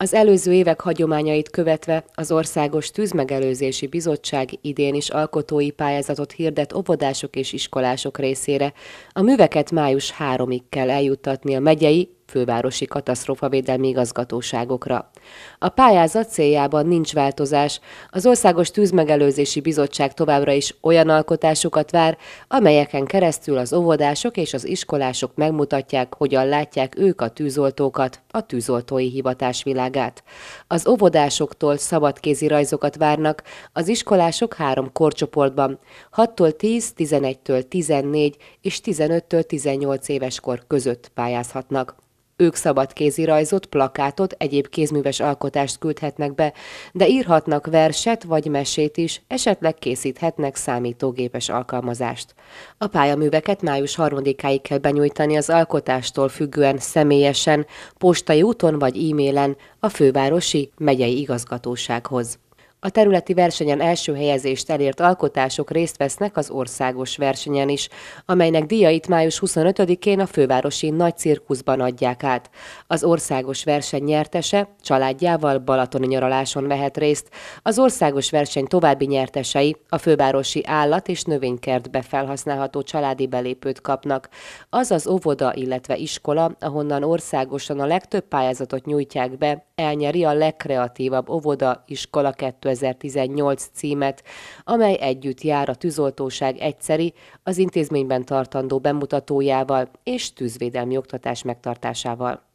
Az előző évek hagyományait követve az Országos Tűzmegelőzési Bizottság idén is alkotói pályázatot hirdet óvodások és iskolások részére. A műveket május 3-ig kell eljuttatni a megyei fővárosi katasztrófavédelmi igazgatóságokra. A pályázat céljában nincs változás, az Országos Tűzmegelőzési Bizottság továbbra is olyan alkotásokat vár, amelyeken keresztül az óvodások és az iskolások megmutatják, hogyan látják ők a tűzoltókat, a tűzoltói hivatás világát. Az óvodásoktól szabadkézi rajzokat várnak, az iskolások három korcsoportban, 6-tól 10, 11-től 14 és 15-től 18 éves kor között pályázhatnak. Ők szabad kézirajzot, plakátot, egyéb kézműves alkotást küldhetnek be, de írhatnak verset vagy mesét is, esetleg készíthetnek számítógépes alkalmazást. A pályaműveket május 3-áig kell benyújtani az alkotástól függően személyesen, postai úton vagy e-mailen a fővárosi megyei igazgatósághoz. A területi versenyen első helyezést elért alkotások részt vesznek az országos versenyen is, amelynek díjait május 25-én a fővárosi Nagy Cirkuszban adják át. Az országos verseny nyertese családjával balatoni nyaraláson vehet részt, az országos verseny további nyertesei a fővárosi állat- és növénykertbe felhasználható családi belépőt kapnak. Az az óvoda, illetve iskola, ahonnan országosan a legtöbb pályázatot nyújtják be, elnyeri a legkreatívabb óvoda, iskola 2 2018 címet, amely együtt jár a tűzoltóság egyszeri, az intézményben tartandó bemutatójával és tűzvédelmi oktatás megtartásával.